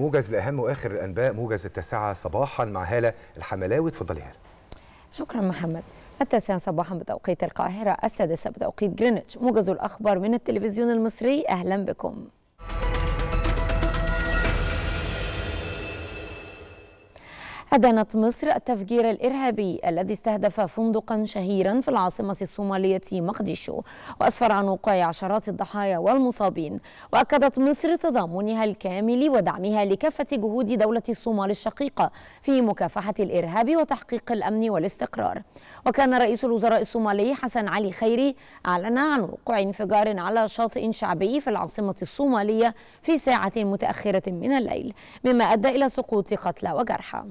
موجز لأهم وآخر الأنباء موجز التاسعة صباحا مع هالة الحملاوي اتفضلي هالة شكرا محمد التاسعة صباحا بتوقيت القاهرة السادسة بتوقيت جرينتش موجز الأخبار من التلفزيون المصري أهلا بكم أدانت مصر التفجير الإرهابي الذي استهدف فندقا شهيرا في العاصمة الصومالية مقديشو وأسفر عن وقوع عشرات الضحايا والمصابين وأكدت مصر تضامنها الكامل ودعمها لكافة جهود دولة الصومال الشقيقة في مكافحة الإرهاب وتحقيق الأمن والاستقرار وكان رئيس الوزراء الصومالي حسن علي خيري أعلن عن وقوع انفجار على شاطئ شعبي في العاصمة الصومالية في ساعة متأخرة من الليل مما أدى إلى سقوط قتلى وجرحى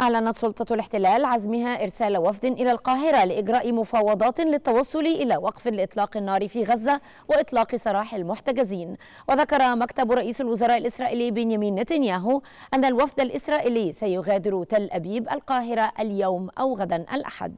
أعلنت سلطة الاحتلال عزمها إرسال وفد إلى القاهرة لإجراء مفاوضات للتوصل إلى وقف لإطلاق النار في غزة وإطلاق سراح المحتجزين وذكر مكتب رئيس الوزراء الإسرائيلي بنيامين نتنياهو أن الوفد الإسرائيلي سيغادر تل أبيب القاهرة اليوم أو غدا الأحد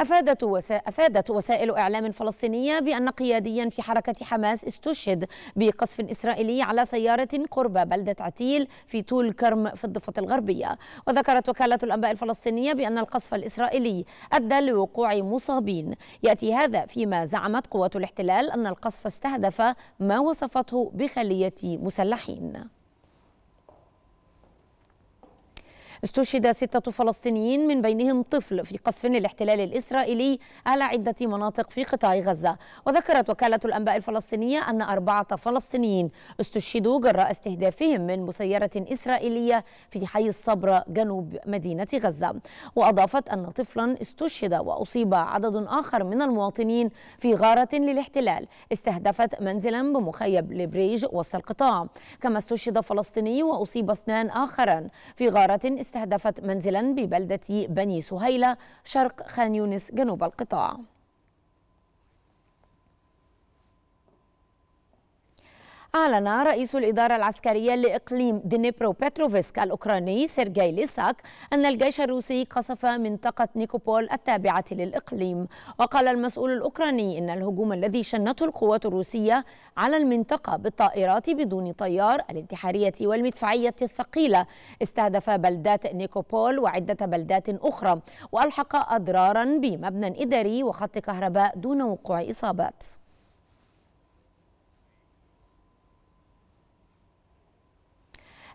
أفادت, أفادت وسائل إعلام فلسطينية بأن قياديا في حركة حماس استشهد بقصف إسرائيلي على سيارة قرب بلدة عتيل في طول كرم في الضفة الغربية وذكرت وكالة الأنباء الفلسطينية بأن القصف الإسرائيلي أدى لوقوع مصابين يأتي هذا فيما زعمت قوات الاحتلال أن القصف استهدف ما وصفته بخلية مسلحين استشهد ستة فلسطينيين من بينهم طفل في قصف للاحتلال الإسرائيلي على عدة مناطق في قطاع غزة وذكرت وكالة الأنباء الفلسطينية أن أربعة فلسطينيين استشهدوا جراء استهدافهم من مسيرة إسرائيلية في حي الصبر جنوب مدينة غزة وأضافت أن طفلا استشهد وأصيب عدد آخر من المواطنين في غارة للاحتلال استهدفت منزلا بمخيب لبريج وسط القطاع كما استشهد فلسطيني وأصيب اثنان آخرا في غارة استهدفت منزلا ببلدة بني سهيلة شرق خان يونس جنوب القطاع أعلن رئيس الإدارة العسكرية لإقليم دنيبرو بتروفسك الأوكراني سيرجي ليساك أن الجيش الروسي قصف منطقة نيكوبول التابعة للإقليم وقال المسؤول الأوكراني إن الهجوم الذي شنته القوات الروسية على المنطقة بالطائرات بدون طيار الانتحارية والمدفعية الثقيلة استهدف بلدات نيكوبول وعدة بلدات أخرى وألحق أضرارا بمبنى إداري وخط كهرباء دون وقوع إصابات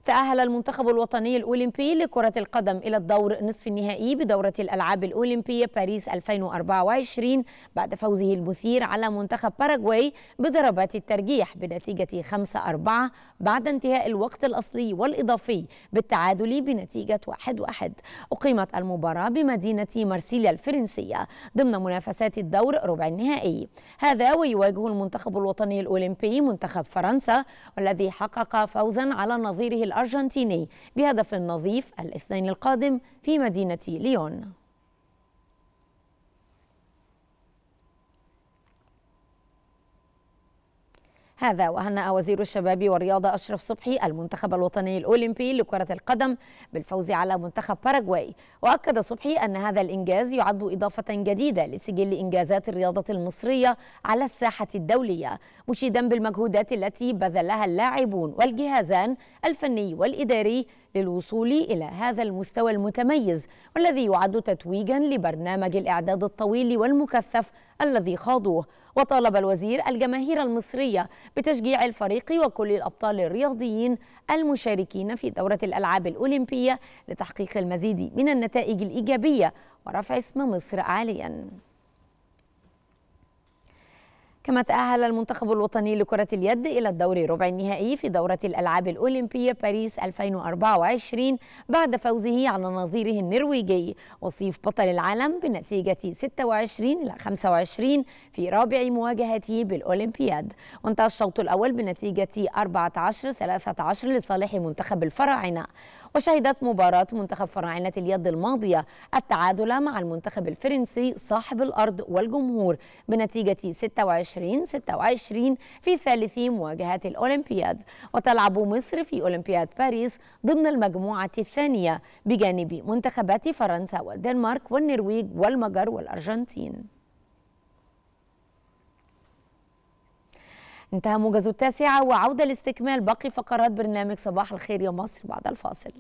تأهل المنتخب الوطني الأولمبي لكرة القدم إلى الدور نصف النهائي بدورة الألعاب الأولمبية باريس 2024 بعد فوزه المثير على منتخب باراغواي بضربات الترجيح بنتيجة 5-4 بعد انتهاء الوقت الأصلي والإضافي بالتعادل بنتيجة 1-1 أقيمت المباراة بمدينة مارسيليا الفرنسية ضمن منافسات الدور ربع النهائي هذا ويواجه المنتخب الوطني الأولمبي منتخب فرنسا والذي حقق فوزا على نظيره الأرجنتيني بهدف نظيف الاثنين القادم في مدينة ليون هذا وهنأ وزير الشباب والرياضة أشرف صبحي المنتخب الوطني الأولمبي لكرة القدم بالفوز على منتخب باراغواي وأكد صبحي أن هذا الإنجاز يعد إضافة جديدة لسجل إنجازات الرياضة المصرية على الساحة الدولية مشيدا بالمجهودات التي بذلها اللاعبون والجهازان الفني والإداري للوصول إلى هذا المستوى المتميز والذي يعد تتويجا لبرنامج الإعداد الطويل والمكثف الذي خاضوه وطالب الوزير الجماهير المصرية بتشجيع الفريق وكل الأبطال الرياضيين المشاركين في دورة الألعاب الأولمبية لتحقيق المزيد من النتائج الإيجابية ورفع اسم مصر عالياً كما تأهل المنتخب الوطني لكرة اليد إلى الدور ربع النهائي في دورة الألعاب الأولمبية باريس 2024 بعد فوزه على نظيره النرويجي وصيف بطل العالم بنتيجة 26 إلى 25 في رابع مواجهته بالأولمبياد وانتهى الشوط الأول بنتيجة 14 13 لصالح منتخب الفراعنة وشهدت مباراة منتخب فراعنة اليد الماضية التعادل مع المنتخب الفرنسي صاحب الأرض والجمهور بنتيجة 26 2026 في ثالث مواجهات الأولمبياد وتلعب مصر في أولمبياد باريس ضمن المجموعة الثانية بجانب منتخبات فرنسا والدنمارك والنرويج والمجر والأرجنتين انتهى موجز التاسعة وعودة لاستكمال باقي فقرات برنامج صباح الخير يا مصر بعد الفاصل